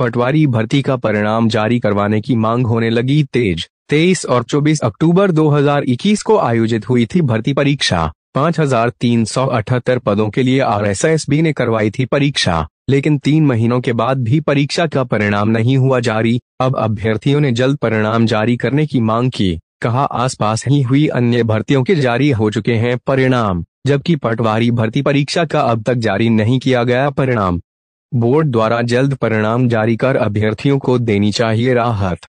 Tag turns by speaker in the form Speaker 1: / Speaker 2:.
Speaker 1: पटवारी भर्ती का परिणाम जारी करवाने की मांग होने लगी तेज तेईस और चौबीस अक्टूबर 2021 को आयोजित हुई थी भर्ती परीक्षा पाँच पदों के लिए आर ने करवाई थी परीक्षा लेकिन तीन महीनों के बाद भी परीक्षा का परिणाम नहीं हुआ जारी अब अभ्यर्थियों ने जल्द परिणाम जारी करने की मांग की कहा आसपास ही हुई अन्य भर्तियों के जारी हो चुके हैं परिणाम जबकि पटवारी भर्ती परीक्षा का अब तक जारी नहीं किया गया परिणाम बोर्ड द्वारा जल्द परिणाम जारी कर अभ्यर्थियों को देनी चाहिए राहत